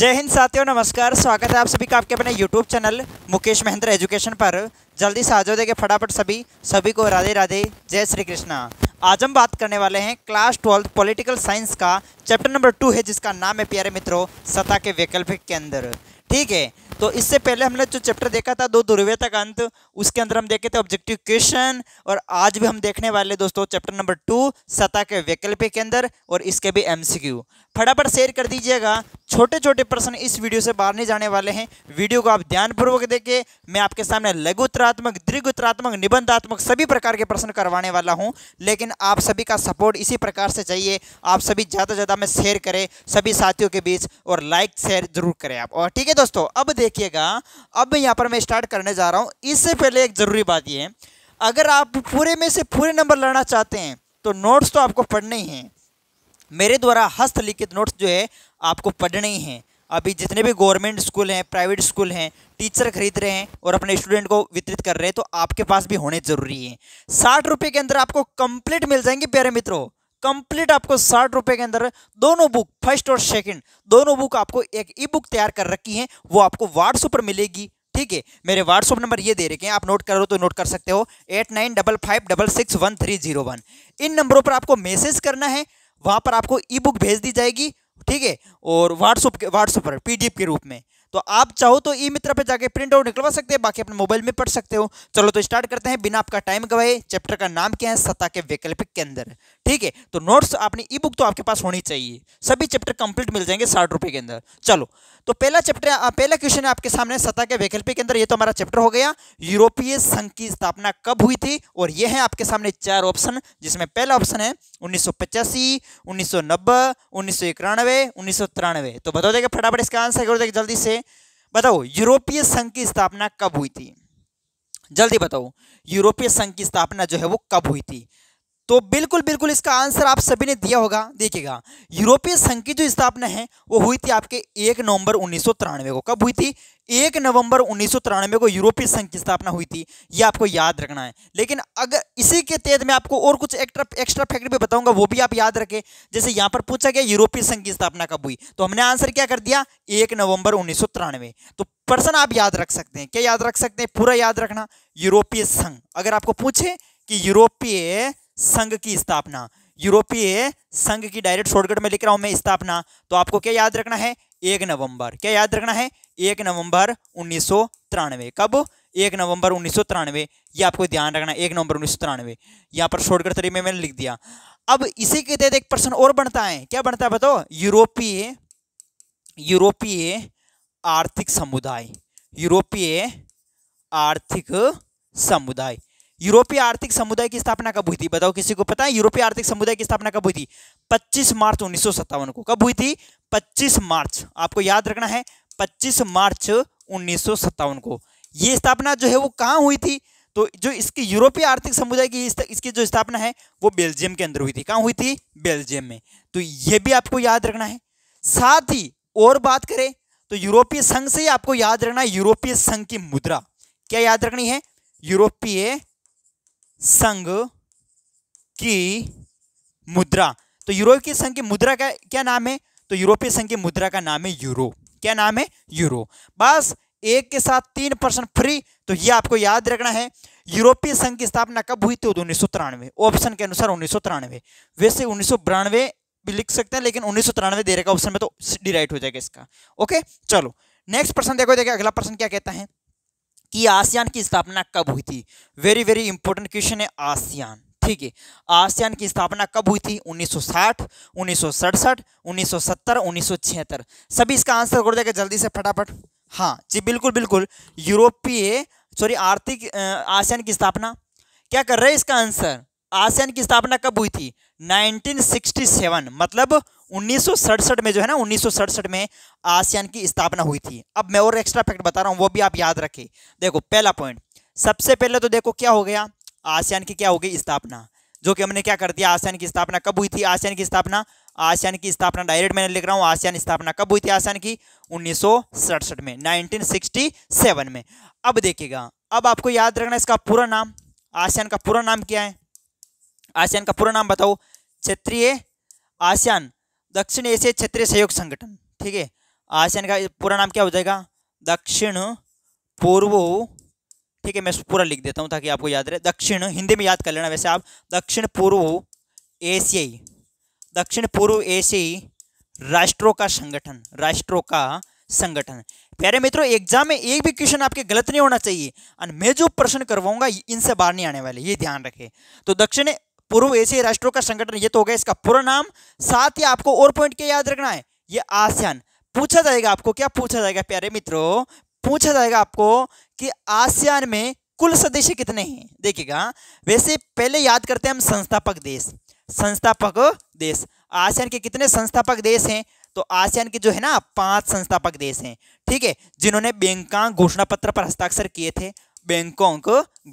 जय हिंद साथियों नमस्कार स्वागत है आप सभी का आपके अपने YouTube channel Mukesh Mahendra Education पर जल्दी से आजो देखे फटाफट सभी सभी को राधे राधे जय श्री कृष्णा आज हम बात करने वाले हैं क्लास ट्वेल्थ पॉलिटिकल साइंस का चैप्टर नंबर टू है जिसका नाम है प्यारे मित्रों सता के वैकल्पिक के अंदर ठीक है तो इससे पहले हमने जो चैप्टर देखा था दो ध्रुवीयता का अंत उसके अंदर हम देखे थे ऑब्जेक्टिव क्वेश्चन और आज भी हम देखने वाले दोस्तों चैप्टर नंबर टू सता के वैकल्पिक के अंदर और इसके भी एमसीक्यू फटाफट शेयर कर दीजिएगा छोटे छोटे प्रश्न इस वीडियो से बाहर नहीं जाने वाले हैं वीडियो को आप ध्यानपूर्वक देखें मैं आपके सामने लघु उत्तरात्मक दीर्घ उत्तरात्मक निबंधात्मक सभी प्रकार के प्रश्न करवाने वाला हूँ लेकिन आप सभी का सपोर्ट इसी प्रकार से चाहिए आप सभी ज़्यादा से ज़्यादा में शेयर करें सभी साथियों के बीच और लाइक शेयर जरूर करें आप और ठीक है दोस्तों अब देखिएगा अब यहाँ पर मैं स्टार्ट करने जा रहा हूँ इससे पहले एक ज़रूरी बात ये है अगर आप पूरे में से पूरे नंबर लड़ना चाहते हैं तो नोट्स तो आपको पढ़ने ही हैं मेरे द्वारा हस्तलिखित नोट्स जो है आपको पढ़ने ही हैं अभी जितने भी गवर्नमेंट स्कूल हैं प्राइवेट स्कूल हैं टीचर खरीद रहे हैं और अपने स्टूडेंट को वितरित कर रहे हैं तो आपके पास भी होने ज़रूरी है साठ रुपये के अंदर आपको कंप्लीट मिल जाएंगे प्यारे मित्रों कंप्लीट आपको साठ रुपये के अंदर दोनों बुक फर्स्ट और सेकंड दोनों बुक आपको एक ई बुक तैयार कर रखी है वो आपको व्हाट्सअप पर मिलेगी ठीक है मेरे व्हाट्सअप नंबर ये दे रखे हैं आप नोट करो तो नोट कर सकते हो eight nine double five double six one three zero one इन नंबरों पर आपको मैसेज करना है वहाँ पर आपको ई बुक भेज दी जाएगी ठीक है और व्हाट्सअप के व्हाट्सअप पर पीडीएफ के रूप में तो आप चाहो तो ई मित्र पे जाके प्रिंट आउट निकलवा सकते हैं बाकी अपने मोबाइल में पढ़ सकते हो चलो तो स्टार्ट करते हैं बिना आपका टाइम गवाए चैप्टर का नाम क्या है सत्ता के वैकल्पिक के अंदर ठीक है तो नोट्स अपनी ई बुक तो आपके पास होनी चाहिए सभी चैप्टर कंप्लीट मिल जाएंगे साठ रुपए के अंदर चलो तो पहला चैप्टर पहला क्वेश्चन है आपके सामने सतह के वैकल्पिक के अंदर ये तो हमारा चैप्टर हो गया यूरोपीय संघ की स्थापना कब हुई थी और ये है आपके सामने चार ऑप्शन जिसमें पहला ऑप्शन है उन्नीस सौ पचासी उन्नीस सौ नब्बे उन्नीस सौ इक्यानवे उन्नीस सौ तिरानवे तो बताओ देगा फटाफट इसका आंसर करो देखिए जल्दी से बताओ यूरोपीय संघ की स्थापना कब हुई थी जल्दी बताओ यूरोपीय संघ की स्थापना जो है वो कब हुई थी तो बिल्कुल बिल्कुल इसका आंसर आप सभी ने दिया होगा देखिएगा यूरोपीय संघ की जो स्थापना है वो हुई थी आपके एक नवंबर उन्नीस को कब हुई थी एक नवंबर उन्नीस को यूरोपीय संघ की स्थापना हुई थी ये आपको याद रखना है लेकिन अगर इसी के तहत में आपको और कुछ एक्स्ट्रा एक्स्ट्रा फैक्ट भी बताऊंगा वो भी आप याद रखें जैसे यहाँ पर पूछा गया यूरोपीय संघ की स्थापना कब हुई तो हमने आंसर क्या कर दिया एक नवंबर उन्नीस तो पर्सन आप याद रख सकते हैं क्या याद रख सकते हैं पूरा याद रखना यूरोपीय संघ अगर आपको पूछे कि यूरोपीय संघ की स्थापना यूरोपीय संघ की डायरेक्ट शॉर्टकट में लिख रहा हूं मैं स्थापना तो आपको क्या याद रखना है एक नवंबर क्या याद रखना है एक नवंबर उन्नीस कब एक नवंबर उन्नीस ये आपको ध्यान रखना है एक नवंबर उन्नीस सौ तिरानवे यहाँ पर शॉर्टकट तरीके में मैंने लिख दिया अब इसी के तहत एक प्रश्न और बनता है क्या बनता है बताओ यूरोपीय यूरोपीय आर्थिक समुदाय यूरोपीय आर्थिक समुदाय यूरोपीय आर्थिक समुदाय की स्थापना कब हुई थी बताओ किसी को पता है यूरोपीय आर्थिक समुदाय की स्थापना कब हुई थी 25 मार्च उन्नीस को कब हुई थी 25 मार्च आपको याद रखना है 25 मार्च उन्नीस को ये स्थापना जो है वो कहाँ हुई थी तो जो इसकी यूरोपीय आर्थिक समुदाय की इसकी जो स्थापना है वो बेल्जियम के अंदर हुई थी कहाँ हुई थी बेल्जियम में तो ये भी आपको याद रखना है साथ ही और बात करें तो यूरोपीय संघ से ही आपको याद रखना है यूरोपीय संघ की मुद्रा क्या याद रखनी है यूरोपीय संघ की मुद्रा तो यूरोप के संघ की मुद्रा का क्या नाम है तो यूरोपीय संघ की मुद्रा का नाम है यूरो क्या नाम है यूरो बस एक के साथ तीन परसेंट फ्री तो ये आपको याद रखना है यूरोपीय संघ की स्थापना कब हुई थी तो उन्नीस ऑप्शन के अनुसार उन्नीस वैसे उन्नीस भी लिख सकते हैं लेकिन उन्नीस दे रहेगा ऑप्शन में तो डिराइट हो जाएगा इसका ओके चलो नेक्स्ट प्रश्न देखो देखिए अगला प्रश्न क्या कहता है कि आसियान की स्थापना कब हुई थी वेरी वेरी इंपॉर्टेंट क्वेश्चन है आसियान ठीक है आसियान की स्थापना कब हुई थी 1960, 1967, 1970, 1976 सभी इसका आंसर कर देगा जल्दी से फटाफट हाँ जी बिल्कुल बिल्कुल यूरोपीय सॉरी आर्थिक आसियान की स्थापना क्या कर रहे हैं इसका आंसर आसियान की स्थापना कब हुई थी 1967 मतलब उन्नीस में जो है ना उन्नीस में आसियान की स्थापना हुई थी अब मैं और एक्स्ट्रा फैक्ट बता रहा हूँ वो भी आप याद रखें देखो पहला पॉइंट सबसे पहले तो देखो क्या हो गया आसियान की क्या हो गई स्थापना जो कि हमने क्या कर दिया आसियान की स्थापना कब हुई थी आसियान की स्थापना आसियान की स्थापना डायरेक्ट मैंने लिख रहा हूँ आसियान स्थापना कब हुई थी आसियान की उन्नीस में नाइनटीन में अब देखिएगा अब आपको याद रखना इसका पूरा नाम आसियान का पूरा नाम क्या है आसियान का पूरा नाम बताओ क्षेत्रीय आसियान दक्षिण एशिया क्षेत्रीय सहयोग संगठन ठीक है आसियान का पूरा नाम क्या हो जाएगा दक्षिण पूर्व ठीक है मैं पूरा लिख देता हूँ ताकि आपको याद रहे दक्षिण हिंदी में याद कर लेना वैसे आप दक्षिण पूर्व एशियाई दक्षिण पूर्व एशियाई राष्ट्रों का संगठन राष्ट्रों का संगठन प्यारे मित्रों एग्जाम में एक भी क्वेश्चन आपके गलत नहीं होना चाहिए और मैं जो प्रश्न करवाऊंगा इनसे बाहर नहीं आने वाले ये ध्यान रखें तो दक्षिण पूर्व एशियाई राष्ट्रों का संगठन ये तो हो गया इसका पूरा नाम साथ ही आपको और पॉइंट क्या याद रखना है ये आसियान पूछा जाएगा आपको क्या पूछा जाएगा प्यारे मित्रों पूछा जाएगा आपको कि आसियान में कुल सदस्य कितने हैं देखिएगा वैसे पहले याद करते हैं हम संस्थापक देश संस्थापक देश आसियान के कितने संस्थापक देश हैं तो आसियान के जो है ना पांच संस्थापक देश हैं ठीक है जिन्होंने बैंकॉक घोषणा पत्र पर हस्ताक्षर किए थे बैंकॉक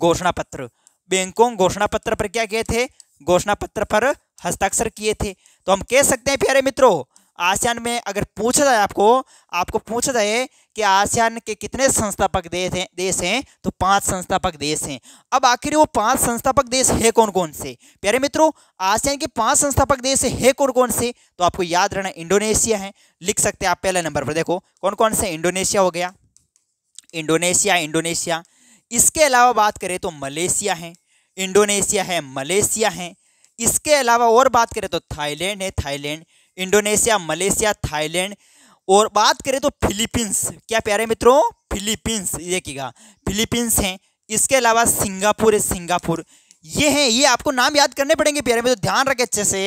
घोषणा पत्र बैंकॉक घोषणा पत्र पर क्या किए थे घोषणा पत्र पर हस्ताक्षर किए थे तो हम कह सकते हैं प्यारे मित्रों आसियान में अगर पूछा जाए आपको आपको पूछा जाए कि आसियान के कितने संस्थापक देश हैं देश हैं तो पांच संस्थापक देश हैं अब आखिर वो पांच संस्थापक देश है कौन कौन से प्यारे मित्रों आसियान के पांच संस्थापक देश है कौन कौन से तो आपको याद रहना इंडोनेशिया है लिख सकते हैं आप पहले नंबर पर देखो कौन कौन से इंडोनेशिया हो गया इंडोनेशिया इंडोनेशिया इसके अलावा बात करें तो मलेशिया है इंडोनेशिया है मलेशिया है इसके अलावा और बात करें तो थाईलैंड है थाईलैंड इंडोनेशिया मलेशिया थाईलैंड और बात करें तो फिलीपींस क्या प्यारे मित्रों फिलीपींस देखिएगा फिलीपींस हैं इसके अलावा सिंगापुर है सिंगापुर ये हैं ये आपको नाम याद करने पड़ेंगे प्यारे मित्रों ध्यान रखें अच्छे से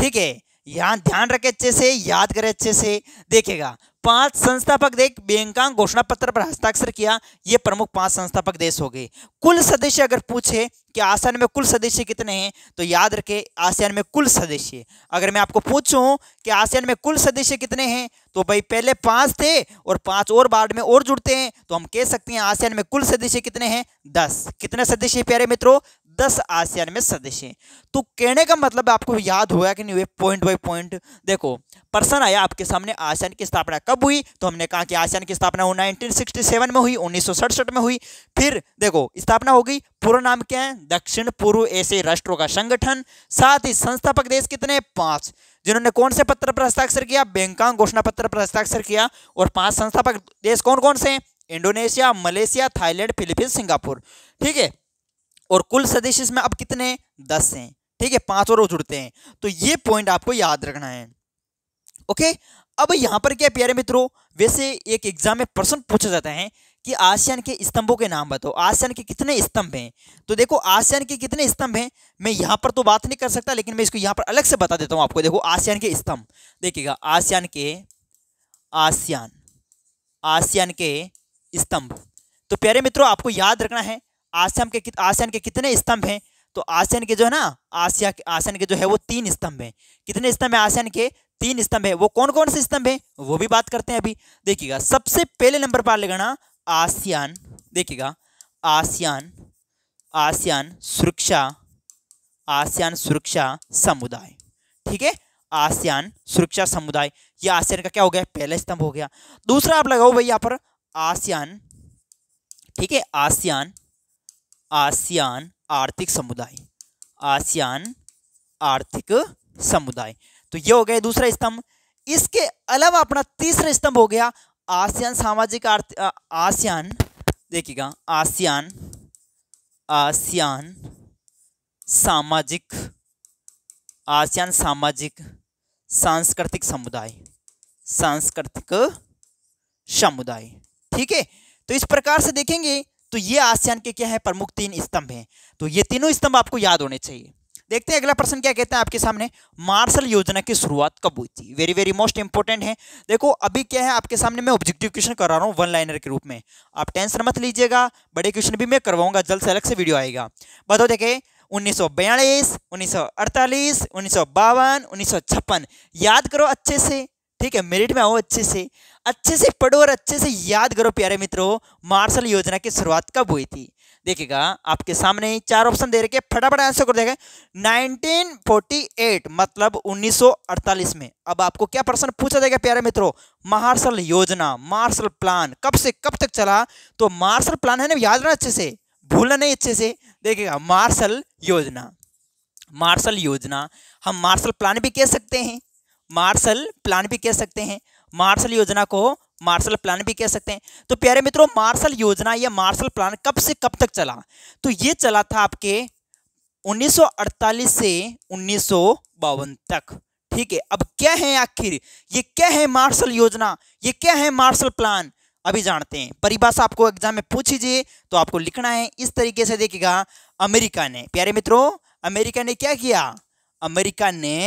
ठीक है यहां ध्यान रखे अच्छे से याद करे अच्छे से देखेगा पांच संस्थापक देख बैंकांग घोषणा पत्र पर हस्ताक्षर किया ये प्रमुख पांच संस्थापक देश हो गए कुल सदस्य अगर पूछे कि आसियान में कुल सदस्य कितने हैं तो याद रखे आसियान में कुल सदस्य अगर मैं आपको पूछूं कि आसियान में कुल सदस्य कितने हैं तो भाई पहले पांच थे और पांच और बार्ड में और जुड़ते हैं तो हम कह सकते हैं आसियान में कुल सदस्य कितने हैं दस कितने सदस्य प्यारे मित्रों दस आसियान में सदस्य हैं तो कहने का मतलब आपको याद होगा कि नहीं हुए पॉइंट बाई पॉइंट देखो पर्सन आया आपके सामने आसियान की स्थापना कब हुई तो हमने कहा कि आसियान की स्थापना हुई 1967 में हुई उन्नीस में हुई फिर देखो स्थापना हो गई पूरा नाम क्या है दक्षिण पूर्व एशियाई राष्ट्रों का संगठन साथ ही संस्थापक देश कितने पांच जिन्होंने कौन से पत्र पर हस्ताक्षर किया बैंकॉक घोषणा पत्र पर हस्ताक्षर किया और पांच संस्थापक देश कौन कौन से हैं Indonesia Malaysia Thailand Philippines Singapore ठीक है और कुल सदिश इसमें अब कितने दस हैं ठीक है पांच और जुड़ते हैं तो ये पॉइंट आपको याद रखना है ओके अब यहां पर क्या प्यारे मित्रों वैसे एक एग्जाम में प्रश्न पूछा जाता है कि आसियान के स्तंभों के नाम बताओ आसियान के कितने स्तंभ हैं तो देखो आसियान के कितने स्तंभ हैं मैं यहाँ पर तो बात नहीं कर सकता लेकिन मैं इसको यहाँ पर अलग से बता देता हूँ आपको देखो आसियान के स्तंभ देखिएगा आसियान के आसियान आसियान के स्तंभ तो प्यारे मित्रों आपको याद रखना है आसम के आसन के कितने स्तंभ हैं तो आसन के जो है ना आसिया आसन के जो है वो तीन स्तंभ हैं कितने स्तंभ हैं आसन के तीन स्तंभ है वो कौन कौन से स्तंभ है वो भी बात करते हैं अभी देखिएगा सबसे पहले नंबर पर लगाना आसियान देखिएगा आसियान आसियान सुरक्षा आसियान सुरक्षा समुदाय ठीक है आसियान सुरक्षा समुदाय ये आसियान का क्या हो गया पहला स्तंभ हो गया दूसरा आप लगाओ भाई यहाँ पर आसियान ठीक है आसियान आसियान आर्थिक समुदाय आसियान आर्थिक समुदाय तो ये हो गया दूसरा स्तंभ इसके अलावा अपना तीसरा स्तंभ हो गया आसियान सामाजिक आर्थिक आसियान देखिएगा आसियान आसियान सामाजिक आसियान सामाजिक सांस्कृतिक समुदाय सांस्कृतिक समुदाय ठीक है तो इस प्रकार से देखेंगे तो ये आसियान के क्या है प्रमुख तीन स्तंभ हैं तो ये तीनों स्तंभ आपको याद होने चाहिए देखते हैं अगला प्रश्न क्या कहता है आपके सामने मार्शल योजना की शुरुआत कब हुई थी वेरी वेरी मोस्ट इंपॉर्टेंट है देखो अभी क्या है आपके सामने मैं ऑब्जेक्टिव क्वेश्चन करा रहा हूँ वन लाइनर के रूप में आप टेंशन मत लीजिएगा बड़े क्वेश्चन भी मैं करवाऊंगा जल्द से अलग से वीडियो आएगा बताओ देखे उन्नीस सौ बयालीस उन्नीस सौ अड़तालीस उन्नीस सौ बावन उन्नीस सौ छप्पन याद करो अच्छे से ठीक है मेरिट में आओ अच्छे से अच्छे से पढ़ो और अच्छे से याद करो प्यारे मित्रों मार्शल योजना की शुरुआत कब हुई थी देखिएगा आपके सामने चार ऑप्शन दे रखे फटाफट आंसर कर देगा 1948 मतलब 1948 में अब आपको क्या प्रश्न पूछा जाएगा प्यारे मित्रों मार्शल योजना मार्शल प्लान कब से कब तक चला तो मार्शल प्लान है ना याद रखना अच्छे से भूलना नहीं अच्छे से देखिएगा मार्शल योजना मार्शल योजना हम मार्शल प्लान भी कह सकते हैं मार्शल प्लान भी कह सकते हैं मार्शल योजना को मार्शल प्लान भी कह सकते हैं तो प्यारे मित्रों मार्शल योजना या मार्शल प्लान कब से कब तक चला तो ये चला था आपके 1948 से उन्नीस तक ठीक है अब क्या है आखिर ये क्या है मार्शल योजना ये क्या है मार्शल प्लान अभी जानते हैं परिभाषा आपको एग्जाम में पूछीजिए तो आपको लिखना है इस तरीके से देखिएगा अमेरिका ने प्यारे मित्रों अमेरिका ने क्या किया अमेरिका ने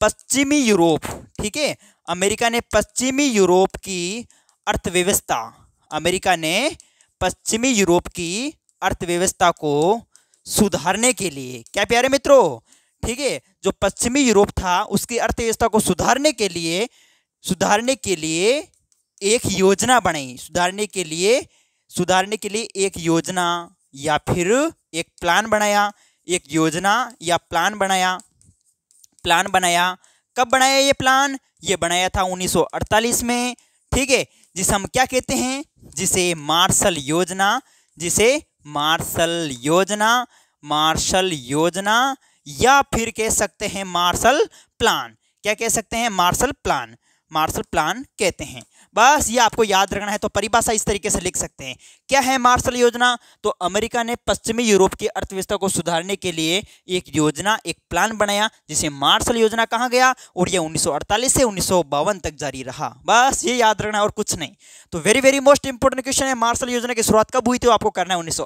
पश्चिमी यूरोप ठीक है अमेरिका ने पश्चिमी यूरोप की अर्थव्यवस्था अमेरिका ने पश्चिमी यूरोप की अर्थव्यवस्था को सुधारने के लिए क्या प्यारे मित्रों ठीक है जो पश्चिमी यूरोप था उसकी अर्थव्यवस्था को सुधारने के लिए सुधारने के लिए एक योजना बनाई सुधारने के लिए सुधारने के लिए एक योजना या फिर एक प्लान बनाया एक योजना या प्लान बनाया प्लान बनाया कब बनाया ये प्लान ये बनाया था 1948 में ठीक है जिसे हम क्या कहते हैं जिसे मार्शल योजना जिसे मार्शल योजना मार्शल योजना या फिर कह सकते हैं मार्शल प्लान क्या कह सकते हैं मार्शल प्लान मार्शल प्लान कहते हैं बस ये आपको याद रखना है तो परिभाषा इस तरीके से लिख सकते हैं क्या है मार्शल योजना तो अमेरिका ने पश्चिमी यूरोप की अर्थव्यवस्था को सुधारने के लिए एक योजना एक प्लान बनाया जिसे मार्शल योजना कहा गया और यह 1948 से उन्नीस तक जारी रहा बस ये याद रखना और कुछ नहीं तो very very most important question है मार्शल योजना की शुरुआत कब हुई थी आपको करना है उन्नीस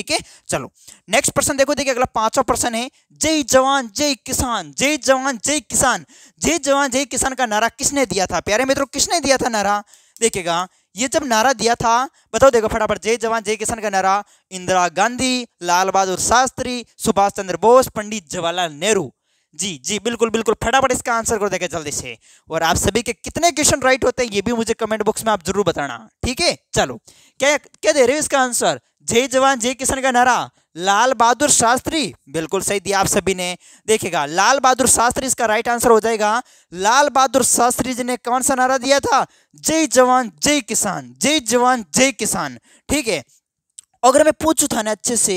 ठीक है चलो नेक्स्ट प्रश्न देखो देखिए अगला पांचवा प्रश्न है जय जवान जय किसान जय जवान जय किसान जय जवान जय किसान का नारा किसने दिया था प्यारे मित्रों किसने दिया था नारा देखिएगा ये जब नारा दिया था बताओ देखो फटाफट जय जवान जय किसान का नारा इंदिरा गांधी लाल बहादुर शास्त्री सुभाष चंद्र बोस पंडित जवाहरलाल नेहरू जी जी बिल्कुल बिल्कुल फटाफट इसका आंसर कर देगा जल्दी से और आप सभी के कितने क्वेश्चन राइट होते हैं ये भी मुझे कमेंट बॉक्स में आप जरूर बताना ठीक है चलो क्या क्या दे रहे हो इसका आंसर जय जवान जय किसान का नारा लाल बहादुर शास्त्री बिल्कुल सही दिया आप सभी ने देखेगा लाल बहादुर शास्त्री इसका राइट आंसर हो जाएगा लाल बहादुर शास्त्री जी ने कौन सा नारा दिया था जय जवान जय किसान जय जवान जय किसान ठीक है अगर मैं पूछू था ना अच्छे से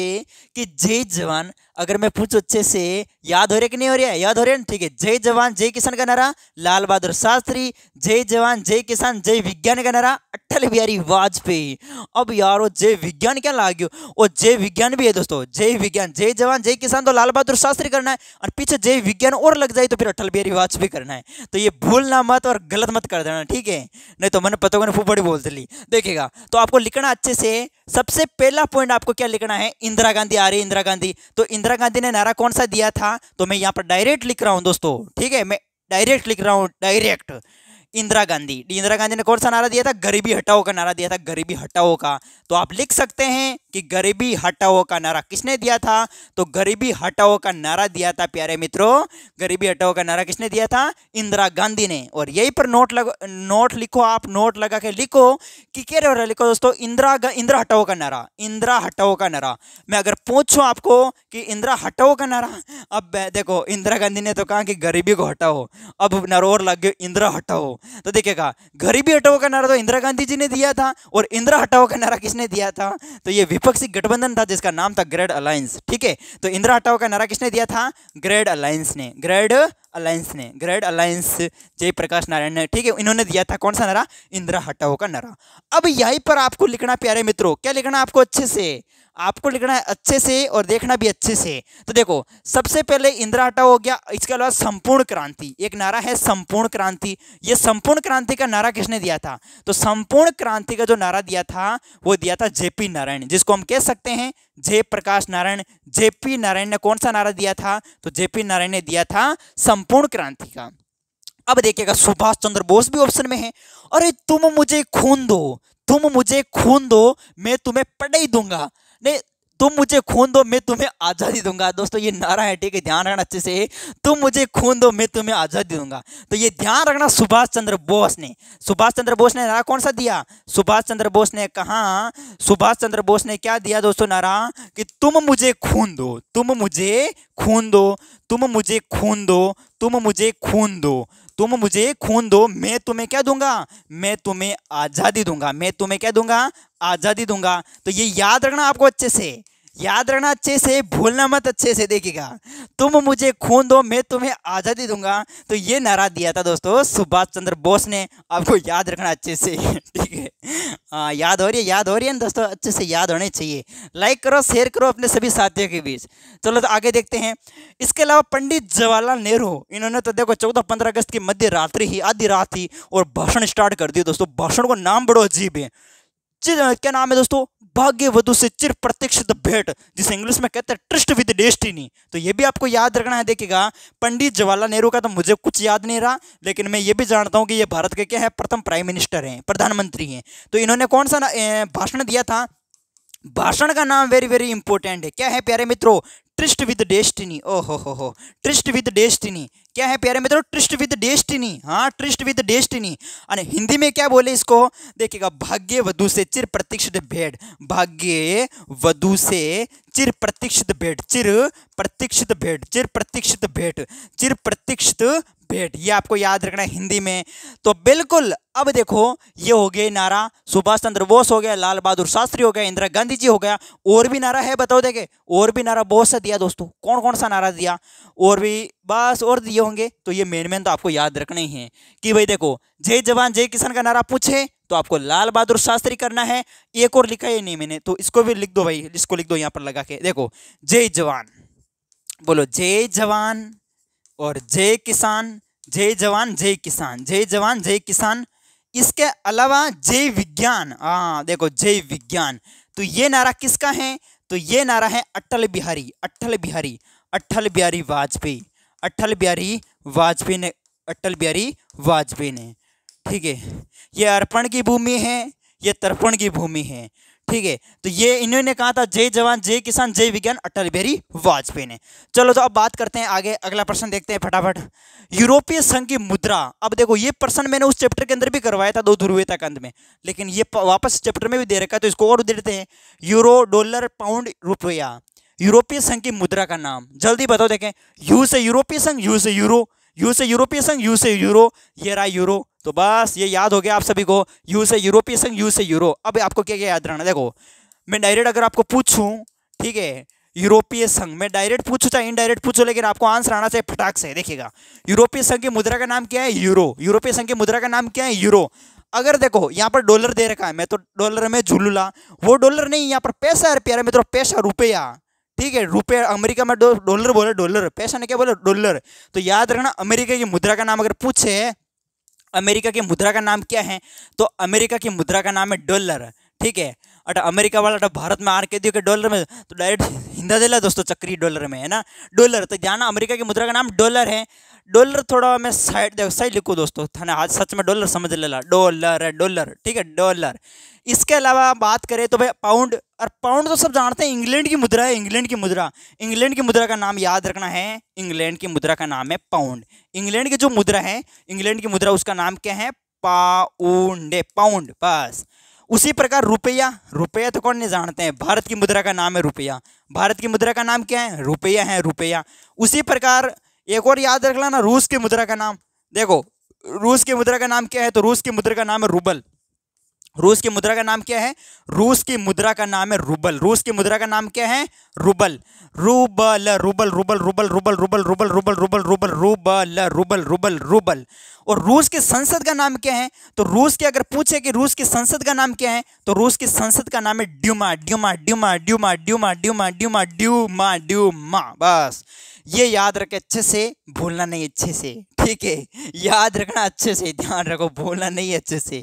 कि जय जवान अगर मैं पूछू अच्छे से याद हो रहा कि नहीं हो रहा है याद हो रहा है ठीक है जय जवान जय किसान का नारा लाल बहादुर शास्त्री जय जवान जय किसान जय विज्ञान का नारा अटल बिहारी वाजपेयी अब यार वो जय विज्ञान क्या ला गयो और जय विज्ञान भी है दोस्तों जय विज्ञान जय जवान जय किसान तो लाल बहादुर शास्त्री करना है और पीछे जय विज्ञान और लग जाए तो फिर अटल बिहारी वाजपेयी करना है तो ये भूलना मत और गलत मत कर देना ठीक है नहीं तो मैंने पता को फूफड़ी बोल दी देखेगा तो आपको लिखना अच्छे से सबसे पहला पॉइंट आपको क्या लिखना है इंदिरा गांधी आ रही इंदिरा गांधी तो इंदिरा गांधी ने नारा कौन सा दिया था तो मैं यहां पर डायरेक्ट लिख रहा हूं दोस्तों ठीक है मैं डायरेक्ट लिख रहा हूं डायरेक्ट इंदिरा गांधी इंदिरा गांधी ने कौन सा नारा दिया था गरीबी हटाओ का नारा दिया था गरीबी हटाओ का तो आप लिख सकते हैं कि गरीबी हटाओ का नारा किसने दिया था तो गरीबी हटाओ का नारा दिया था प्यारे मित्रों गरीबी हटाओ का नारा किसने दिया था इंदिरा गांधी ने और यही पर नोट लग नोट लिखो आप नोट लगा के लिखो कि कह रहे हो लिखो दोस्तों इंदिरा इंदिरा हटाओ का नारा इंदिरा हटाओ का नारा मैं अगर पूछू आपको कि इंदिरा हटाओ का नारा अब देखो इंदिरा गांधी ने तो कहा कि गरीबी को हटाओ अब नरोर और लग गए इंदिरा हटाओ तो देखिएगा गरीबी हटाओ का नारा तो इंदिरा गांधी जी ने दिया था और इंदिरा हटाओ का नारा किसने दिया था तो ये विपक्षी गठबंधन था जिसका नाम था ग्रेड अलायंस ठीक है तो इंदिरा हटाओ का नारा किसने दिया था ग्रेड अलायंस ने ग्रेड अलायंस ने ग्रेड अलायंस जयप्रकाश नारायण ने ठीक है इन्होंने दिया था कौन सा नारा इंदिरा हटाओ का नारा अब यहीं पर आपको लिखना प्यारे मित्रों क्या लिखना आपको अच्छे से आपको लिखना है अच्छे से और देखना भी अच्छे से तो देखो सबसे पहले इंदिरा हटाओ हो गया इसके अलावा संपूर्ण क्रांति एक नारा है संपूर्ण क्रांति ये संपूर्ण क्रांति का नारा किसने दिया था तो संपूर्ण क्रांति का जो नारा दिया था वो दिया था जेपी नारायण जिसको हम कह सकते हैं जय प्रकाश नारायण जेपी नारायण ने कौन सा नारा दिया था तो जेपी नारायण ने दिया था संपूर्ण क्रांति का अब देखिएगा सुभाष चंद्र बोस भी ऑप्शन में है अरे तुम मुझे खून दो तुम मुझे खून दो मैं तुम्हें पढ़ ही दूंगा नहीं तुम मुझे खून दो मैं तुम्हें आज़ादी दूंगा दोस्तों ये नारा है ठीक है ध्यान रखना अच्छे से तुम मुझे खून दो मैं तुम्हें आज़ादी दूंगा तो ये ध्यान रखना सुभाष चंद्र बोस ने सुभाष चंद्र बोस ने नारा कौन सा दिया सुभाष चंद्र बोस ने कहा सुभाष चंद्र बोस ने क्या दिया दोस्तों नारा कि तुम मुझे खून दो तुम मुझे खून दो तुम मुझे खून दो तुम मुझे खून दो तुम मुझे खून दो मैं तुम्हें क्या दूंगा मैं तुम्हें आज़ादी दूंगा मैं तुम्हें क्या दूंगा आज़ादी दूंगा तो ये याद रखना आपको अच्छे से याद रहना अच्छे से भूलना मत अच्छे से देखिएगा तुम मुझे खून दो मैं तुम्हें आज़ादी दूंगा तो ये नारा दिया था दोस्तों सुभाष चंद्र बोस ने आपको याद रखना अच्छे से ठीक है आ, हाँ, याद हो रही है याद हो रही है दोस्तों अच्छे से याद होने चाहिए लाइक करो शेयर करो अपने सभी साथियों के बीच चलो तो आगे देखते हैं इसके अलावा पंडित जवाहरलाल नेहरू इन्होंने तो देखो चौदह पंद्रह अगस्त की मध्य रात्रि ही आधी रात ही और भाषण स्टार्ट कर दिया दोस्तों भाषण को नाम बड़ो अजीब है क्या नाम है दोस्तों भाग्य वधु से चिर प्रत्यक्ष भेंट जिसे इंग्लिश में कहते हैं ट्रिस्ट विद डेस्टिनी तो ये भी आपको याद रखना है देखिएगा पंडित जवाहरलाल नेहरू का तो मुझे कुछ याद नहीं रहा लेकिन मैं ये भी जानता हूँ कि ये भारत के क्या है प्रथम प्राइम मिनिस्टर हैं प्रधानमंत्री हैं तो इन्होंने कौन सा भाषण दिया था भाषण का नाम वेरी वेरी इंपॉर्टेंट है क्या है प्यारे मित्रों ट्रिस्ट विद डेस्टिनी ओ हो हो ट्रिस्ट विद डेस्टिनी क्या है प्यारे मित्रों ट्रिस्ट विद डेस्टिनी हाँ ट्रिस्ट विद डेस्टिनी अरे हिंदी में क्या बोले इसको देखिएगा भाग्य वधु से चिर प्रतीक्षित भेंट भाग्य वधु से चिर प्रतीक्षित भेंट चिर प्रतीक्षित भेंट चिर प्रतीक्षित भेंट चिर प्रतीक्षित पेट ये आपको याद रखना है हिंदी में तो बिल्कुल अब देखो ये हो गए नारा सुभाष चंद्र बोस हो गया लाल बहादुर शास्त्री हो गया इंदिरा गांधी जी हो गया और भी नारा है बताओ देखे और भी नारा बहुत सा दिया दोस्तों कौन कौन सा नारा दिया और भी बस और दिए होंगे तो ये मेन मेन तो आपको याद रखना ही है कि भाई देखो जय जवान जय किसान का नारा पूछे तो आपको लाल बहादुर शास्त्री करना है एक और लिखा ही नहीं मैंने तो इसको भी लिख दो भाई इसको लिख दो यहाँ पर लगा के देखो जय जवान बोलो जय जवान और जय किसान जय जवान जय किसान जय जवान जय किसान इसके अलावा जय विज्ञान हाँ देखो जय विज्ञान तो ये नारा किसका है तो ये नारा है अटल बिहारी अटल बिहारी अटल बिहारी वाजपेयी अटल बिहारी वाजपेयी ने अटल बिहारी वाजपेयी ने ठीक है ये अर्पण की भूमि है ये तर्पण की भूमि है ठीक है तो ये इन्होंने कहा था जय जवान जय किसान जय विज्ञान अटल बिहारी वाजपेयी ने चलो तो अब बात करते हैं आगे अगला प्रश्न देखते हैं फटाफट यूरोपीय संघ की मुद्रा अब देखो ये प्रश्न मैंने उस चैप्टर के अंदर भी करवाया था दो ध्रुवीयता के अंत में लेकिन ये वापस चैप्टर में भी दे रखा है तो इसको और देते हैं यूरो डॉलर पाउंड रुपया यूरोपीय संघ की मुद्रा का नाम जल्दी बताओ देखें यू से यूरोपीय संघ यू से यूरो यू से यूरोपीय संघ यू से यूरो ये रहा यूरो तो बस ये याद हो गया आप सभी को यू से यूरोपीय संघ यू से यूरो अब आपको क्या क्या याद रहना देखो मैं डायरेक्ट अगर आपको पूछू ठीक है यूरोपीय संघ में डायरेक्ट पूछू चाहे इनडायरेक्ट पूछू लेकिन आपको आंसर आना चाहिए फटाक से देखिएगा यूरोपीय संघ की मुद्रा का नाम क्या है यूरो यूरोपीय संघ की मुद्रा का नाम क्या है यूरो अगर देखो यहाँ पर डॉलर दे रखा है मैं तो डॉलर में झूलूला वो डॉलर नहीं यहाँ पर पैसा है प्यारा मित्रों पैसा रुपया ठीक है रुपये अमेरिका में डॉलर बोले डॉलर पैसा ने क्या बोले डॉलर तो याद रखना अमेरिका की मुद्रा का नाम अगर पूछे अमेरिका की मुद्रा का नाम क्या है तो अमेरिका की मुद्रा का नाम है डॉलर ठीक है अटा अमेरिका वाला अटा भारत में आर के दियो के डॉलर में तो डायरेक्ट हिंदा दिला दोस्तों चक्री डॉलर में है ना डॉलर तो जाना अमेरिका की मुद्रा का नाम डॉलर है डॉलर थोड़ा मैं साइड देखो साइड लिखू दोस्तों थाने आज सच में डॉलर समझ ले डॉलर है डॉलर ठीक है डॉलर इसके अलावा बात करें तो भाई पाउंड और पाउंड तो सब जानते हैं इंग्लैंड की मुद्रा है इंग्लैंड की मुद्रा इंग्लैंड की मुद्रा का नाम याद रखना है इंग्लैंड की मुद्रा का नाम है पाउंड इंग्लैंड की जो मुद्रा है इंग्लैंड की मुद्रा उसका नाम क्या है पाउंड पाउंड बस उसी प्रकार रुपया रुपया तो कौन नहीं जानते हैं भारत की मुद्रा का नाम है रुपया भारत की मुद्रा का नाम क्या है रुपया है रुपया उसी प्रकार एक और याद रख लेना रूस की मुद्रा का नाम देखो रूस की मुद्रा का नाम क्या है तो रूस की मुद्रा का नाम है रूबल रूस की मुद्रा का नाम क्या है रूस की मुद्रा का नाम है रूबल रूस की मुद्रा का नाम क्या है rouble rouble rouble rouble rouble rouble rouble rouble rouble rouble rouble rouble rouble rouble rouble और रूस के संसद का नाम क्या है तो रूस के अगर पूछे कि रूस की संसद का नाम क्या है तो रूस की संसद का नाम है Duma Duma Duma Duma Duma Duma Duma Duma Duma बस ये याद रखे अच्छे से भूलना नहीं अच्छे से ठीक है याद रखना अच्छे से ध्यान रखो भूलना नहीं अच्छे से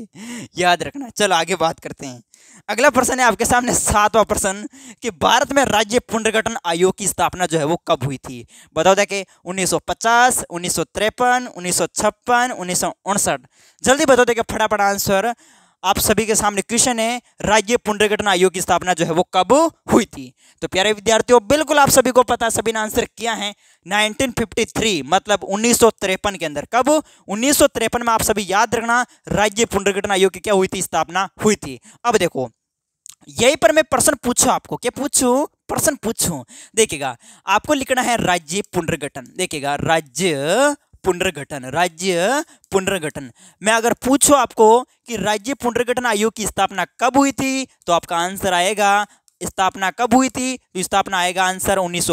याद रखना चलो आगे बात करते हैं अगला प्रश्न है आपके सामने सातवां प्रश्न कि भारत में राज्य पुनर्गठन आयोग की स्थापना जो है वो कब हुई थी बताओ देखे 1950, उन्नीस सौ त्रेपन उन्नीस सौ छप्पन उन्नीस सौ उनसठ जल्दी बताओ देखे फटाफट आंसर आप सभी के सामने क्वेश्चन है राज्य पुनर्गठन आयोग की स्थापना जो है वो कब हुई थी तो प्यारे विद्यार्थियों बिल्कुल आप सभी को पता सभी ने आंसर किया है 1953 मतलब उन्नीस के अंदर कब उन्नीस में आप सभी याद रखना राज्य पुनर्गठन आयोग की क्या हुई थी स्थापना हुई थी अब देखो यही पर मैं प्रश्न पूछू आपको क्या पूछू प्रश्न पूछू देखिएगा आपको लिखना है राज्य पुनर्गठन देखिएगा राज्य पुनर्गठन राज्य पुनर्गठन मैं अगर पूछूं आपको कि राज्य पुनर्गठन आयोग की स्थापना कब हुई थी तो आपका आंसर आएगा स्थापना कब हुई थी तो स्थापना आएगा आंसर उन्नीस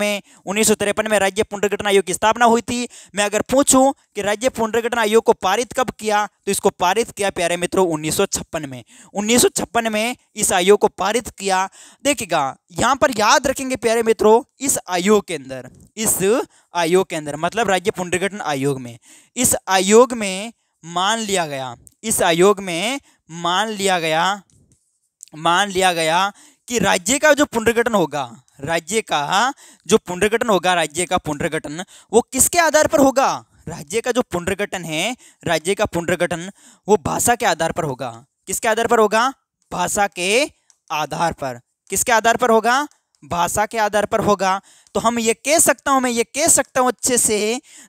में उन्नीस में राज्य पुनर्गठन आयोग की स्थापना हुई थी मैं अगर पूछूं कि राज्य पुनर्गठन आयोग को पारित कब किया तो इसको पारित किया प्यारे मित्रों उन्नीस में उन्नीस में इस आयोग को पारित किया देखिएगा यहाँ पर याद रखेंगे प्यारे मित्रों इस आयोग के अंदर इस आयोग के अंदर मतलब राज्य पुनर्गठन आयोग में इस आयोग में मान लिया गया इस आयोग में मान लिया गया मान लिया गया कि राज्य का जो पुनर्गठन होगा राज्य का जो पुनर्गठन होगा राज्य का पुनर्गठन वो किसके आधार पर होगा राज्य का जो पुनर्गठन है राज्य का पुनर्गठन वो भाषा के आधार पर होगा किसके आधार पर होगा भाषा के आधार पर किसके आधार पर होगा भाषा के आधार पर होगा तो हम ये कह सकता हूँ मैं ये कह सकता हूँ अच्छे से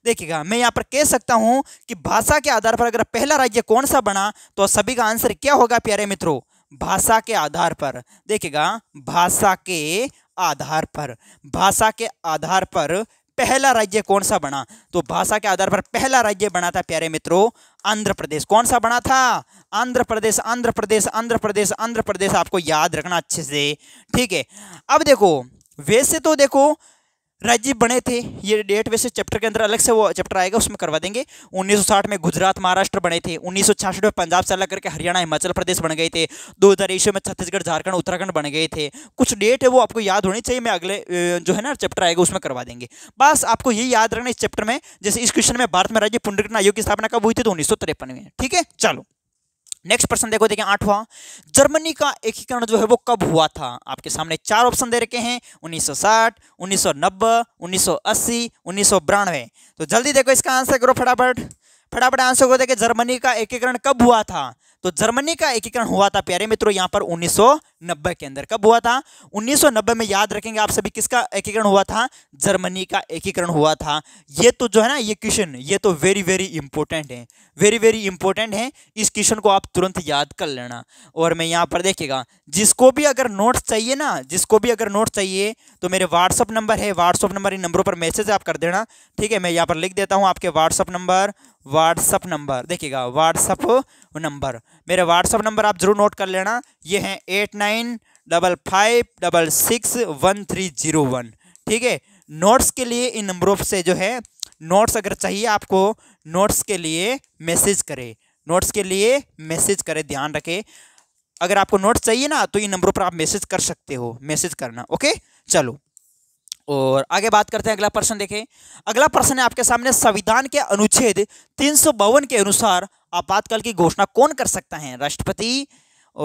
देखिएगा मैं यहाँ पर कह सकता हूँ कि भाषा के आधार पर अगर पहला राज्य कौन सा बना तो सभी का आंसर क्या होगा प्यारे मित्रों भाषा के आधार पर देखिएगा भाषा के आधार पर भाषा के आधार पर पहला राज्य कौन सा बना तो भाषा के आधार पर पहला राज्य बना था प्यारे मित्रों आंध्र प्रदेश कौन सा बना था आंध्र प्रदेश आंध्र प्रदेश आंध्र प्रदेश आंध्र प्रदेश आपको याद रखना अच्छे से ठीक है अब देखो वैसे तो देखो राज्य बने थे ये डेट वैसे चैप्टर के अंदर अलग से वो चैप्टर आएगा उसमें करवा देंगे 1960 में गुजरात महाराष्ट्र बने थे उन्नीस में पंजाब से अलग करके हरियाणा हिमाचल प्रदेश बन गए थे दो हजार में छत्तीसगढ़ झारखंड उत्तराखंड बन गए थे कुछ डेट है वो आपको याद होनी चाहिए मैं अगले जो है ना चैप्टर आएगा उसमें करवा देंगे बस आपको यही याद रखना इस चैप्टर में जैसे इस क्वेश्चन में भारत में राज्य पुनर्गठन आयोग की स्थापना कब हुई थी तो उन्नीस में ठीक है चलो नेक्स्ट प्रश्न देखो देखिए आठवां जर्मनी का एकीकरण जो है वो कब हुआ था आपके सामने चार ऑप्शन दे रखे हैं 1960, 1990, 1980, उन्नीस तो जल्दी देखो इसका आंसर करो फटाफट फटाफट आंसर को देखिए जर्मनी का एकीकरण कब हुआ था तो जर्मनी का एकीकरण हुआ था प्यारे मित्रों यहाँ पर उन्नीस 1990 के अंदर कब हुआ था 1990 में याद रखेंगे आप सभी किसका एकीकरण हुआ था जर्मनी का एकीकरण हुआ था ये तो जो है ना ये क्वेश्चन ये तो वेरी वेरी इंपॉर्टेंट है वेरी वेरी इंपॉर्टेंट है इस क्वेश्चन को आप तुरंत याद कर लेना और मैं यहाँ पर देखिएगा जिसको भी अगर नोट्स चाहिए ना जिसको भी अगर नोट्स चाहिए तो मेरे व्हाट्सअप नंबर है व्हाट्सअप नंबर इन नंबरों पर मैसेज आप कर देना ठीक है मैं यहाँ पर लिख देता हूँ आपके व्हाट्सअप नंबर व्हाट्सअप नंबर देखिएगा व्हाट्सअप नंबर मेरा व्हाट्सअप नंबर आप ज़रूर नोट कर लेना ये है eight nine double five double six one three zero one ठीक है नोट्स के लिए इन नंबरों से जो है नोट्स अगर चाहिए आपको नोट्स के लिए मैसेज करें नोट्स के लिए मैसेज करें ध्यान रखें अगर आपको नोट्स चाहिए ना तो इन नंबरों पर आप मैसेज कर सकते हो मैसेज करना ओके चलो और आगे बात करते हैं अगला प्रश्न देखें अगला प्रश्न है आपके सामने संविधान के अनुच्छेद तीन के अनुसार आपातकाल की घोषणा कौन कर सकता है राष्ट्रपति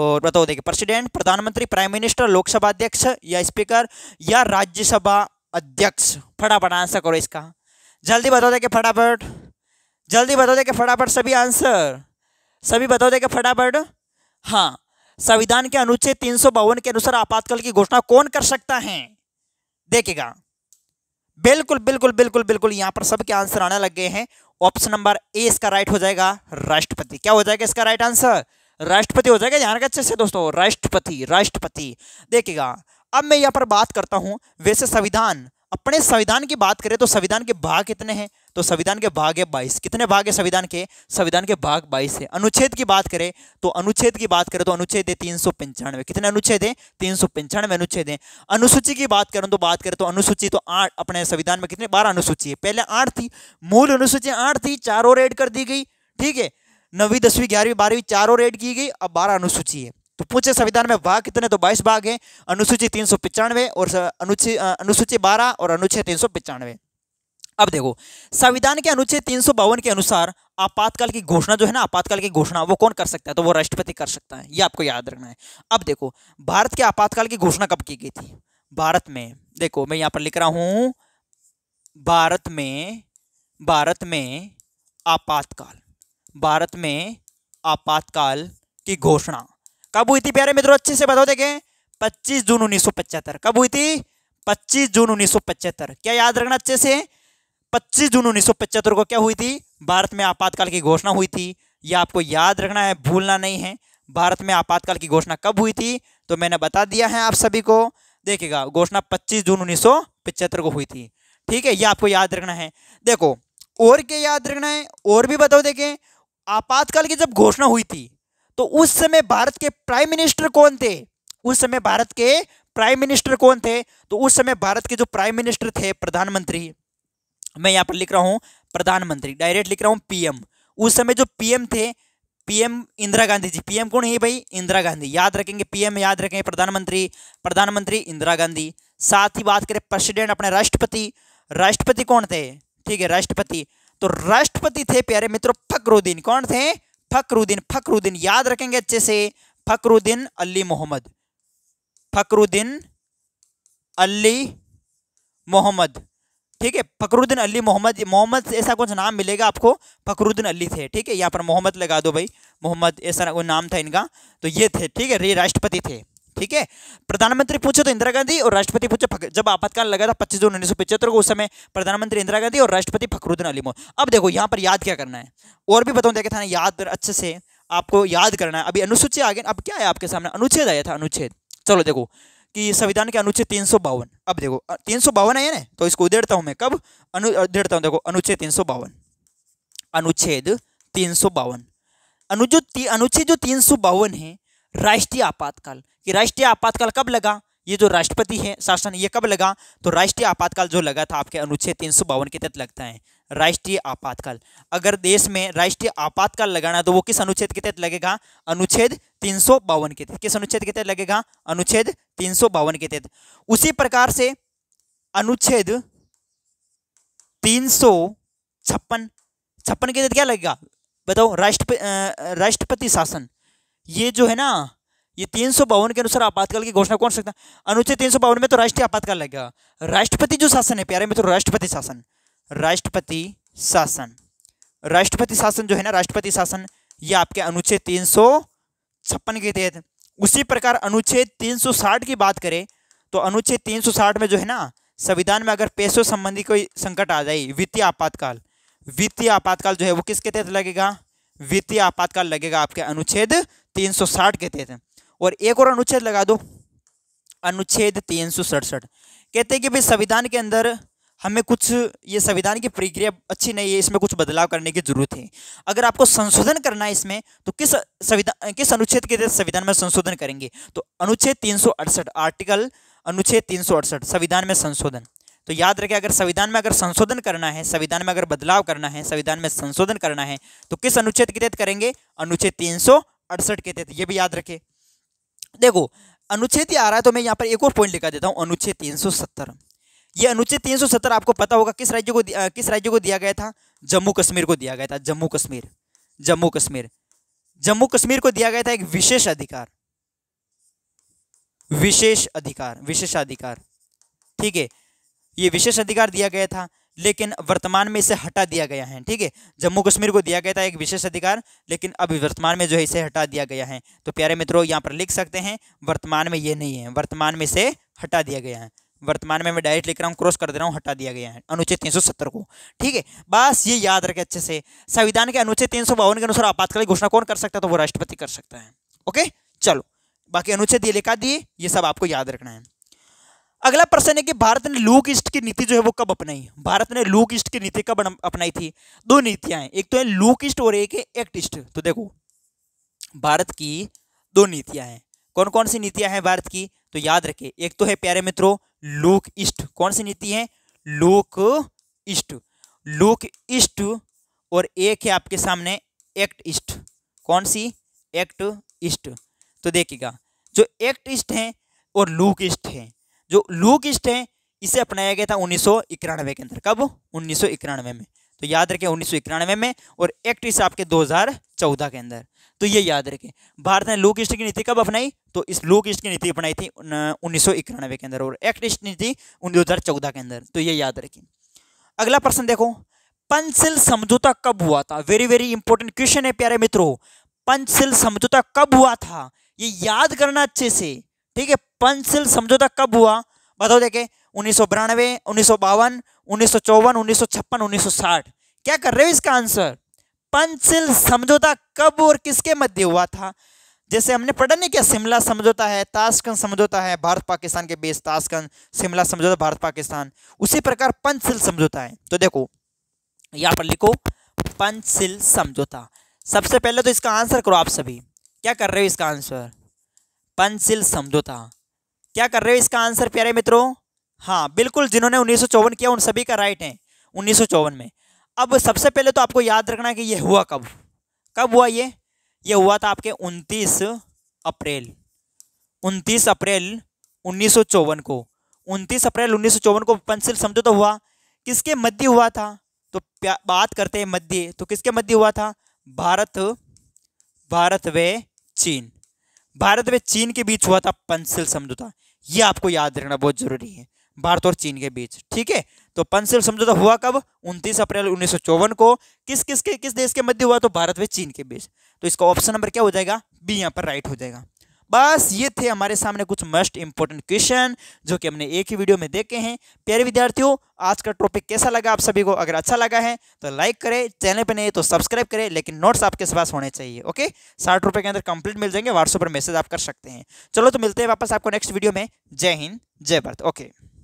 और बताओ देखिए प्रेसिडेंट प्रधानमंत्री प्राइम मिनिस्टर लोकसभा अध्यक्ष या स्पीकर या राज्यसभा अध्यक्ष फटाफट आंसर करो इसका जल्दी बताओ दे फटाफट जल्दी बताओ दे फटाफट सभी आंसर सभी बताओ दे फटाफट हाँ संविधान के अनुच्छेद तीन के अनुसार आपातकाल की घोषणा कौन कर सकता है देखिएगा बिल्कुल बिल्कुल बिल्कुल बिल्कुल यहां पर सबके आंसर आने लग गए हैं ऑप्शन नंबर ए इसका राइट हो जाएगा राष्ट्रपति क्या हो जाएगा इसका राइट आंसर राष्ट्रपति हो जाएगा यहां अच्छे से दोस्तों राष्ट्रपति राष्ट्रपति देखिएगा अब मैं यहां पर बात करता हूं वैसे संविधान अपने संविधान की बात करें तो संविधान के भाग कितने हैं तो संविधान के भाग है बाईस कितने भाग है संविधान के संविधान के भाग बाईस है अनुच्छेद की बात करें तो अनुच्छेद की बात करें तो अनुच्छेद है तीन सौ पंचानवे कितने अनुच्छेद है तीन सौ पंचानवे अनुच्छेद है अनुसूची की बात करें तो बात करें तो अनुसूची तो आठ अपने संविधान में कितने बारह अनुसूची है पहले आठ थी मूल अनुसूची आठ थी चार और एड कर दी गई ठीक है नवी दसवीं ग्यारहवीं बारहवीं चार और एड की गई अब बारह अनुसूची है तो पूछे संविधान में भाग कितने तो बाईस भाग हैं अनुसूची तीन सौ पिचानवे और अनुसूची अनुसूची बारह और अनुच्छेद तीन सौ पिचानवे अब देखो संविधान के अनुच्छेद तीन सौ बावन के अनुसार आपातकाल की घोषणा जो है ना आपातकाल की घोषणा वो कौन कर सकता है तो वो राष्ट्रपति कर सकता है ये आपको याद रखना है अब देखो भारत के आपातकाल की घोषणा कब की गई थी भारत में देखो मैं यहाँ पर लिख रहा हूँ भारत में भारत में आपातकाल भारत में आपातकाल की घोषणा कब हुई थी प्यारे मित्रों अच्छे से बताओ देखें पच्चीस जून उन्नीस कब हुई थी पच्चीस जून उन्नीस क्या याद रखना अच्छे से पच्चीस जून उन्नीस को क्या हुई थी भारत में आपातकाल की घोषणा हुई थी यह आपको याद रखना है भूलना नहीं है भारत में आपातकाल की घोषणा कब हुई थी तो मैंने बता दिया है आप सभी को देखिएगा घोषणा पच्चीस जून उन्नीस को हुई थी ठीक है यह आपको याद रखना है देखो और क्या याद रखना है और भी बताओ देखें आपातकाल की जब घोषणा हुई थी तो उस समय भारत के प्राइम मिनिस्टर कौन थे उस समय भारत के प्राइम मिनिस्टर कौन थे तो उस समय भारत के जो प्राइम मिनिस्टर थे प्रधानमंत्री मैं यहां पर लिख रहा हूं प्रधानमंत्री डायरेक्ट लिख रहा हूं पीएम उस समय जो पीएम थे पीएम इंदिरा गांधी जी पीएम कौन है भाई इंदिरा गांधी याद रखेंगे पीएम याद रखेंगे प्रधानमंत्री प्रधानमंत्री इंदिरा गांधी साथ ही बात करें प्रेसिडेंट अपने राष्ट्रपति राष्ट्रपति कौन थे ठीक है राष्ट्रपति तो राष्ट्रपति थे प्यारे मित्रों फकरुद्दीन कौन थे फकरुद्दीन फकरुद्दीन याद रखेंगे अच्छे से फकरुद्दीन अली मोहम्मद फकरुद्दीन अली मोहम्मद ठीक है फकरुद्दीन अली मोहम्मद मोहम्मद ऐसा कुछ नाम मिलेगा आपको फकरुद्दीन अली थे ठीक है यहाँ पर मोहम्मद लगा दो भाई मोहम्मद ऐसा कोई नाम था इनका तो ये थे ठीक है ये राष्ट्रपति थे ठीक है प्रधानमंत्री पूछे तो इंदिरा गांधी और राष्ट्रपति पूछे जब आपातकाल लगा था पच्चीस जून उन्नीस सौ पिछहत्तर को उस समय प्रधानमंत्री इंदिरा गांधी और राष्ट्रपति फखरुद्दीन अली अब देखो यहाँ पर याद क्या करना है और भी बताऊँ देखे था याद अच्छे से आपको याद करना है अभी अनुसूची आगे अब क्या है आपके सामने अनुच्छेद आया था अनुच्छेद चलो देखो कि संविधान के अनुच्छेद तीन सौ बावन अब देखो तीन सौ बावन आया ना तो इसको उधेड़ता हूँ मैं कब अनु उधेड़ता हूँ देखो अनुच्छेद तीन सौ बावन अनुच्छेद तीन सौ बावन अनुच्छेद जो तीन सौ बावन है राष्ट्रीय आपातकाल कि राष्ट्रीय आपातकाल कब लगा ये जो राष्ट्रपति है शासन ये कब लगा तो राष्ट्रीय आपातकाल जो लगा था आपके अनुच्छेद तीन के तहत लगता है राष्ट्रीय आपातकाल अगर देश में राष्ट्रीय आपातकाल लगाना तो वो किस अनुच्छेद के तहत लगेगा अनुच्छेद तीन के तहत किस अनुच्छेद के तहत लगेगा अनुच्छेद तीन के तहत उसी प्रकार से अनुच्छेद तीन सौ छप्पन छप्पन के तहत क्या लगेगा बताओ राष्ट्रपति राष्ट्रपति शासन ये जो है ना ये तीन सौ बावन के अनुसार आपातकाल की घोषणा कौन सकता है अनुच्छेद तीन सौ बावन में तो राष्ट्रीय आपातकाल लगेगा राष्ट्रपति जो शासन है प्यारे तो राष्ट्रपति शासन राष्ट्रपति शासन राष्ट्रपति शासन जो है ना राष्ट्रपति शासन ये आपके अनुच्छेद तीन सौ छप्पन के तहत उसी प्रकार अनुच्छेद तीन सौ साठ की बात करें तो अनुच्छेद तीन सौ साठ में जो है ना संविधान में अगर पैसों संबंधी कोई संकट आ जाए वित्तीय आपातकाल वित्तीय आपातकाल जो है वो किसके तहत लगेगा वित्तीय आपातकाल लगेगा आपके अनुच्छेद 360 के तहत और एक और अनुच्छेद लगा दो अनुच्छेद तीन सौ सड़सठ कहते हैं कि भाई संविधान के अंदर हमें कुछ ये संविधान की प्रक्रिया अच्छी नहीं है इसमें कुछ बदलाव करने की जरूरत है अगर आपको संशोधन करना है इसमें तो किस संविधान किस अनुच्छेद के तहत संविधान में संशोधन करेंगे तो अनुच्छेद तीन आर्टिकल अनुच्छेद तीन संविधान में संशोधन तो याद रखें अगर संविधान में अगर संशोधन करना है संविधान में अगर बदलाव करना है संविधान में संशोधन करना है तो किस अनुच्छेद के तहत करेंगे अनुच्छेद तीन के तहत ये भी याद रखें देखो अनुच्छेद ही आ रहा है तो मैं यहाँ पर एक और पॉइंट लिखा देता हूँ अनुच्छेद तीन सौ सत्तर ये अनुच्छेद तीन सौ सत्तर आपको पता होगा किस राज्य को आ, किस राज्य को दिया गया था जम्मू कश्मीर को दिया गया था जम्मू कश्मीर जम्मू कश्मीर जम्मू कश्मीर को दिया गया था एक विशेष अधिकार विशेष अधिकार विशेषाधिकार ठीक है ये विशेष अधिकार दिया गया था लेकिन वर्तमान में इसे हटा दिया गया है ठीक है जम्मू कश्मीर को दिया गया था एक विशेष अधिकार लेकिन अब वर्तमान में जो है इसे हटा दिया गया है तो प्यारे मित्रों यहाँ पर लिख सकते हैं वर्तमान में ये नहीं है वर्तमान में इसे हटा दिया गया है वर्तमान में मैं डायरेक्ट लिख रहा हूँ क्रॉस कर दे रहा हूँ हटा दिया गया है अनुच्छेद तीन को ठीक है बस ये याद रखे अच्छे से संविधान के अनुच्छेद तीन के अनुसार आपातकालीन घोषणा कौन कर सकता है तो वो राष्ट्रपति कर सकता है ओके चलो बाकी अनुच्छेद ये लिखा दिए ये सब आपको याद रखना है अगला प्रश्न है कि भारत ने लूक ईस्ट की नीति जो है वो कब अपनाई भारत ने लूक ईस्ट की नीति कब अपनाई थी दो नीतियां हैं एक तो है लूक ईस्ट और एक है एक्ट ईस्ट तो देखो भारत की दो नीतियां हैं कौन कौन सी नीतियां हैं भारत की तो याद रखें एक तो है प्यारे मित्रों लूक ईस्ट कौन सी नीति है लूक ईस्ट लूक ईस्ट और एक है आपके सामने एक्ट ईस्ट कौन सी एक्ट ईस्ट तो देखिएगा जो एक्ट ईस्ट है और लूक ईस्ट है जो लू किस्ट है इसे अपनाया गया था उन्नीस के अंदर कब उन्नीस में तो याद रखें उन्नीस में और एक्ट इस आपके दो के अंदर तो ये याद रखें भारत ने लूक ईस्ट की नीति कब अपनाई तो इस लूक ईस्ट की नीति अपनाई थी उन्नीस के अंदर और एक्ट ईस्ट नीति उन्नीस के अंदर तो ये याद रखें अगला प्रश्न देखो पंचसिल समझौता कब हुआ था वेरी वेरी इंपॉर्टेंट क्वेश्चन है प्यारे मित्रों पंचसिल समझौता कब हुआ था ये याद करना अच्छे से ठीक है पंचशील समझौता कब हुआ बताओ देखे उन्नीस सौ बिरानवे उन्नीस सौ बावन उन्नीस सौ चौवन उन्नीस सौ छप्पन उन्नीस सौ साठ क्या कर रहे हो इसका आंसर पंचशील समझौता कब और किसके मध्य हुआ था जैसे हमने पढ़ा नहीं क्या शिमला समझौता है ताशकंद समझौता है भारत पाकिस्तान के बीच ताशकंद शिमला समझौता भारत पाकिस्तान उसी प्रकार पंचशील समझौता है तो देखो यहाँ पर लिखो पंचशील समझौता सबसे पहले तो इसका आंसर करो आप सभी क्या कर रहे हो इसका आंसर पंचशील समझौता क्या कर रहे हो इसका आंसर प्यारे मित्रों हाँ बिल्कुल जिन्होंने उन्नीस किया उन सभी का राइट है उन्नीस में अब सबसे पहले तो आपको याद रखना कि यह हुआ कब कब हुआ ये ये हुआ था आपके 29 अप्रैल 29 अप्रैल उन्नीस को 29 अप्रैल उन्नीस को पंचशील समझौता हुआ किसके मध्य हुआ था तो बात करते हैं मध्य तो किसके मध्य हुआ था भारत भारत व चीन भारत में चीन के बीच हुआ था पंसिल समझौता यह आपको याद रखना बहुत जरूरी है भारत और चीन के बीच ठीक है तो पंसिल समझौता हुआ कब 29 अप्रैल उन्नीस को किस किस के किस देश के मध्य हुआ तो भारत व चीन के बीच तो इसका ऑप्शन नंबर क्या हो जाएगा बी यहाँ पर राइट हो जाएगा बस ये थे हमारे सामने कुछ मस्ट इंपॉर्टेंट क्वेश्चन जो कि हमने एक ही वीडियो में देखे हैं प्यारे विद्यार्थियों आज का टॉपिक कैसा लगा आप सभी को अगर अच्छा लगा है तो लाइक करें चैनल पर नहीं तो सब्सक्राइब करें लेकिन नोट्स आपके पास होने चाहिए ओके साठ रुपए के अंदर कंप्लीट मिल जाएंगे व्हाट्सअप पर मैसेज आप कर सकते हैं चलो तो मिलते हैं वापस आपको नेक्स्ट वीडियो में जय हिंद जय भारत ओके